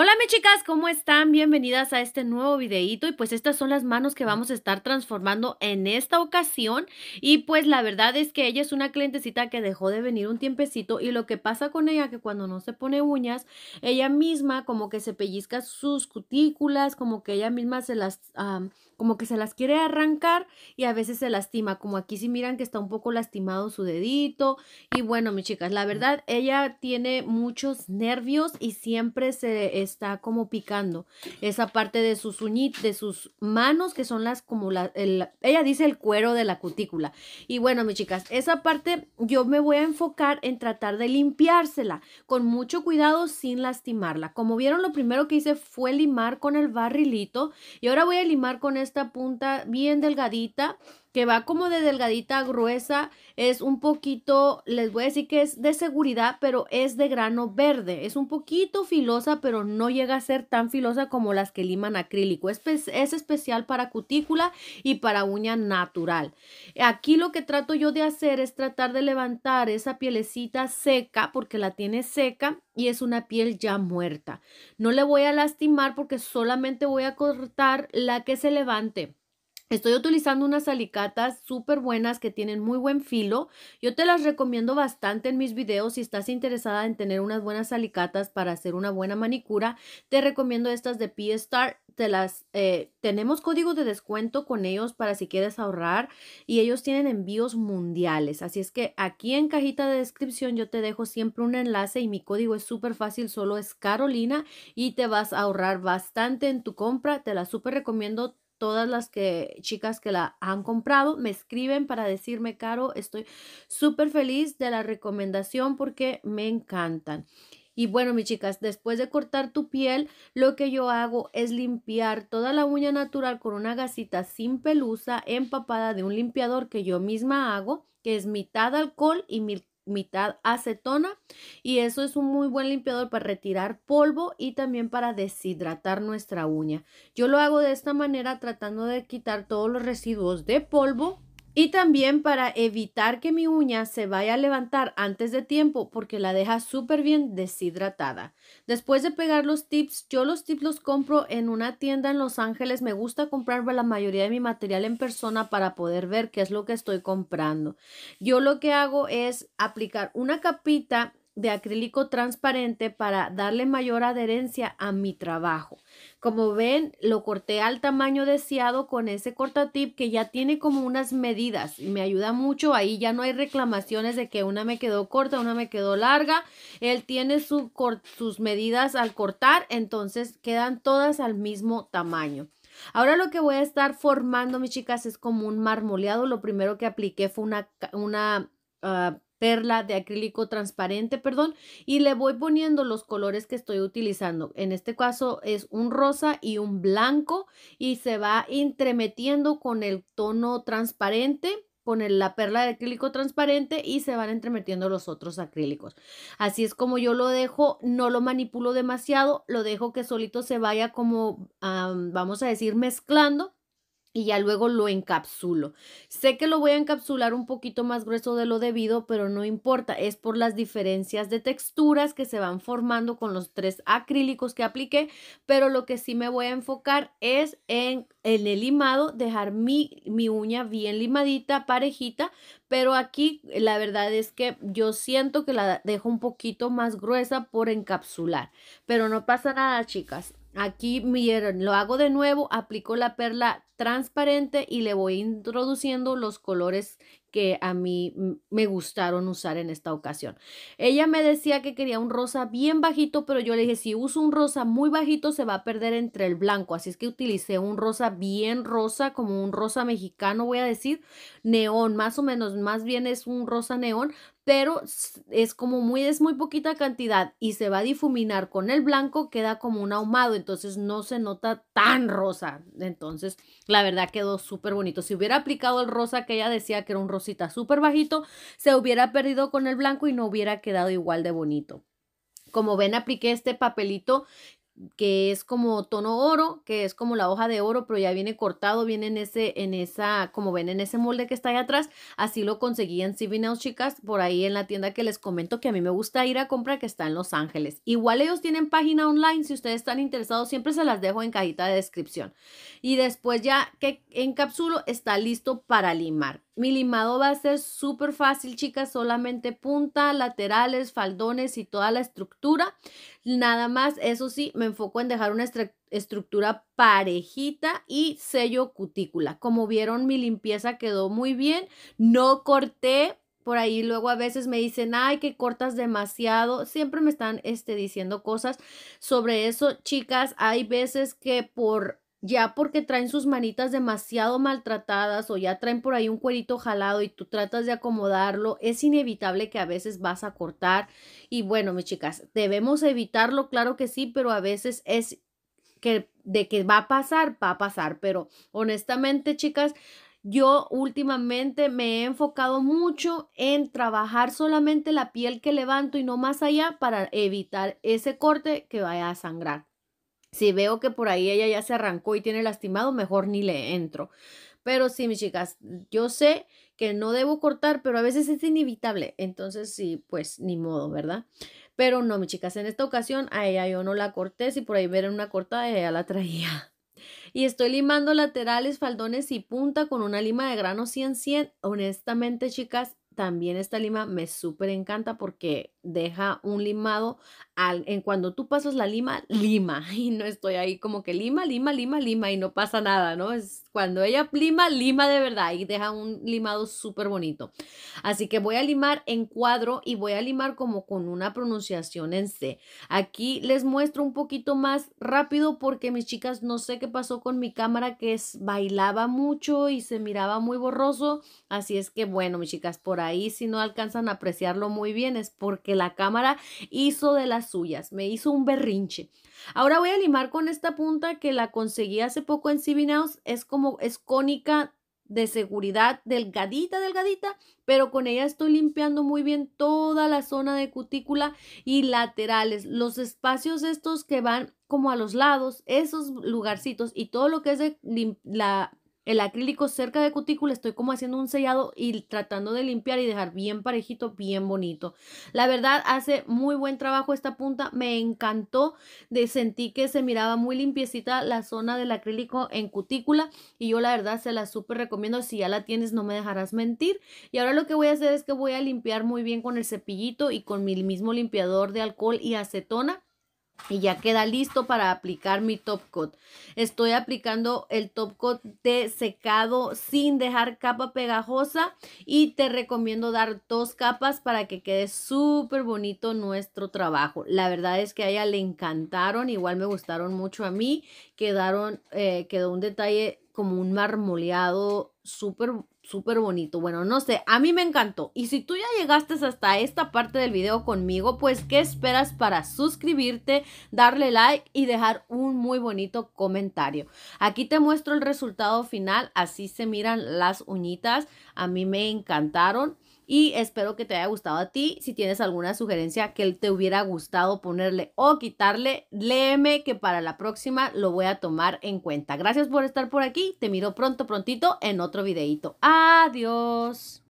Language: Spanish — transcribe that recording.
Hola mis chicas, ¿cómo están? Bienvenidas a este nuevo videíto y pues estas son las manos que vamos a estar transformando en esta ocasión y pues la verdad es que ella es una clientecita que dejó de venir un tiempecito y lo que pasa con ella que cuando no se pone uñas, ella misma como que se pellizca sus cutículas, como que ella misma se las... como que se las quiere arrancar y a veces se lastima, como aquí si miran que está un poco lastimado su dedito y bueno mis chicas, la verdad ella tiene muchos nervios y siempre se está como picando esa parte de sus uñitos, de sus manos, que son las como la, ella dice el cuero de la cutícula. Y bueno, mis chicas, esa parte yo me voy a enfocar en tratar de limpiársela con mucho cuidado sin lastimarla. Como vieron, lo primero que hice fue limar con el barrilito y ahora voy a limar con esta punta bien delgadita que va como de delgadita a gruesa, es un poquito, les voy a decir que es de seguridad, pero es de grano verde, es un poquito filosa, pero no llega a ser tan filosa como las que liman acrílico, es, es especial para cutícula y para uña natural. Aquí lo que trato yo de hacer es tratar de levantar esa pielecita seca, porque la tiene seca, y es una piel ya muerta. No le voy a lastimar porque solamente voy a cortar la que se levante. Estoy utilizando unas alicatas súper buenas que tienen muy buen filo. Yo te las recomiendo bastante en mis videos. Si estás interesada en tener unas buenas alicatas para hacer una buena manicura, te recomiendo estas de P-Star. Te las, eh, tenemos código de descuento con ellos para si quieres ahorrar y ellos tienen envíos mundiales. Así es que aquí en cajita de descripción yo te dejo siempre un enlace y mi código es súper fácil, solo es Carolina y te vas a ahorrar bastante en tu compra. Te las súper recomiendo todas las que, chicas que la han comprado me escriben para decirme, Caro, estoy súper feliz de la recomendación porque me encantan. Y bueno, mis chicas, después de cortar tu piel, lo que yo hago es limpiar toda la uña natural con una gasita sin pelusa empapada de un limpiador que yo misma hago, que es mitad alcohol y mitad mitad acetona y eso es un muy buen limpiador para retirar polvo y también para deshidratar nuestra uña. Yo lo hago de esta manera tratando de quitar todos los residuos de polvo y también para evitar que mi uña se vaya a levantar antes de tiempo porque la deja súper bien deshidratada. Después de pegar los tips, yo los tips los compro en una tienda en Los Ángeles. Me gusta comprar la mayoría de mi material en persona para poder ver qué es lo que estoy comprando. Yo lo que hago es aplicar una capita de acrílico transparente para darle mayor adherencia a mi trabajo. Como ven, lo corté al tamaño deseado con ese cortatip que ya tiene como unas medidas y me ayuda mucho. Ahí ya no hay reclamaciones de que una me quedó corta, una me quedó larga. Él tiene sus medidas al cortar, entonces quedan todas al mismo tamaño. Ahora lo que voy a estar formando, mis chicas, es como un marmoleado. Lo primero que apliqué fue una, una ah, perla de acrílico transparente, perdón, y le voy poniendo los colores que estoy utilizando. En este caso es un rosa y un blanco y se va entremetiendo con el tono transparente con la perla de acrílico transparente y se van entremetiendo los otros acrílicos. Así es como yo lo dejo, no lo manipulo demasiado, lo dejo que solito se vaya como, vamos a decir, mezclando y ya luego lo encapsulo. Sé que lo voy a encapsular un poquito más grueso de lo debido, pero no importa, es por las diferencias de texturas que se van formando con los tres acrílicos que apliqué, pero lo que sí me voy a enfocar es en, el limado, dejar mi, mi uña bien limadita, parejita, pero aquí la verdad es que yo siento que la dejo un poquito más gruesa por encapsular, pero no pasa nada chicas, Aquí miren, lo hago de nuevo, aplico la perla transparente y le voy introduciendo los colores que a mí me gustaron usar en esta ocasión. Ella me decía que quería un rosa bien bajito, pero yo le dije, si uso un rosa muy bajito se va a perder entre el blanco, así es que utilicé un rosa bien rosa, como un rosa mexicano, voy a decir, neón, más o menos, más bien es un rosa neón, pero es como muy, es muy poquita cantidad y se va a difuminar con el blanco, queda como un ahumado, entonces no se nota tan rosa. Entonces, la verdad quedó súper bonito. Si hubiera aplicado el rosa que ella decía que era un rosita súper bajito, se hubiera perdido con el blanco y no hubiera quedado igual de bonito. Como ven, apliqué este papelito que es como tono oro, que es como la hoja de oro, pero ya viene cortado, viene en ese, en esa, como ven en ese molde que está ahí atrás, así lo conseguí en Nails, chicas, por ahí en la tienda que les comento que a mí me gusta ir a comprar, que está en Los Ángeles. Igual ellos tienen página online, si ustedes están interesados, siempre se las dejo en cajita de descripción. Y después ya que encapsulo, está listo para limar. Mi limado va a ser súper fácil, chicas, solamente punta, laterales, faldones y toda la estructura. Nada más, eso sí, me enfoco en dejar una estructura parejita y sello cutícula. Como vieron, mi limpieza quedó muy bien. No corté por ahí luego a veces me dicen, ay, que cortas demasiado. Siempre me están este, diciendo cosas sobre eso. Chicas, hay veces que por ya porque traen sus manitas demasiado maltratadas o ya traen por ahí un cuerito jalado y tú tratas de acomodarlo, es inevitable que a veces vas a cortar. Y bueno, mis chicas, debemos evitarlo, claro que sí, pero a veces es que de que va a pasar, va a pasar. Pero honestamente, chicas, yo últimamente me he enfocado mucho en trabajar solamente la piel que levanto y no más allá para evitar ese corte que vaya a sangrar. Si veo que por ahí ella ya se arrancó y tiene lastimado, mejor ni le entro. Pero sí, mis chicas, yo sé que no debo cortar, pero a veces es inevitable. Entonces, sí, pues ni modo, ¿verdad? Pero no, mis chicas, en esta ocasión a ella yo no la corté. Si por ahí vieron una cortada, ella la traía. Y estoy limando laterales, faldones y punta con una lima de grano 100-100. Honestamente, chicas, también esta lima me súper encanta porque deja un limado al, en cuando tú pasas la lima, lima. Y no estoy ahí como que lima, lima, lima, lima y no pasa nada, ¿no? Es cuando ella lima, lima de verdad y deja un limado súper bonito. Así que voy a limar en cuadro y voy a limar como con una pronunciación en C. Aquí les muestro un poquito más rápido porque mis chicas no sé qué pasó con mi cámara que es, bailaba mucho y se miraba muy borroso. Así es que bueno, mis chicas, por ahí si no alcanzan a apreciarlo muy bien es porque la cámara hizo de las suyas, me hizo un berrinche. Ahora voy a limar con esta punta que la conseguí hace poco en Sibinaos, es como, es cónica de seguridad delgadita, delgadita, pero con ella estoy limpiando muy bien toda la zona de cutícula y laterales, los espacios estos que van como a los lados, esos lugarcitos y todo lo que es de la el acrílico cerca de cutícula estoy como haciendo un sellado y tratando de limpiar y dejar bien parejito, bien bonito. La verdad hace muy buen trabajo esta punta, me encantó, de, sentí que se miraba muy limpiecita la zona del acrílico en cutícula y yo la verdad se la súper recomiendo, si ya la tienes no me dejarás mentir. Y ahora lo que voy a hacer es que voy a limpiar muy bien con el cepillito y con mi mismo limpiador de alcohol y acetona y ya queda listo para aplicar mi top coat. Estoy aplicando el top coat de secado sin dejar capa pegajosa y te recomiendo dar dos capas para que quede súper bonito nuestro trabajo. La verdad es que a ella le encantaron, igual me gustaron mucho a mí, quedaron, eh, quedó un detalle como un marmoleado súper súper bonito. Bueno, no sé, a mí me encantó. Y si tú ya llegaste hasta esta parte del video conmigo, pues ¿qué esperas para suscribirte, darle like y dejar un muy bonito comentario? Aquí te muestro el resultado final, así se miran las uñitas. A mí me encantaron y espero que te haya gustado a ti. Si tienes alguna sugerencia que te hubiera gustado ponerle o quitarle, léeme que para la próxima lo voy a tomar en cuenta. Gracias por estar por aquí. Te miro pronto, prontito en otro videito. Adiós.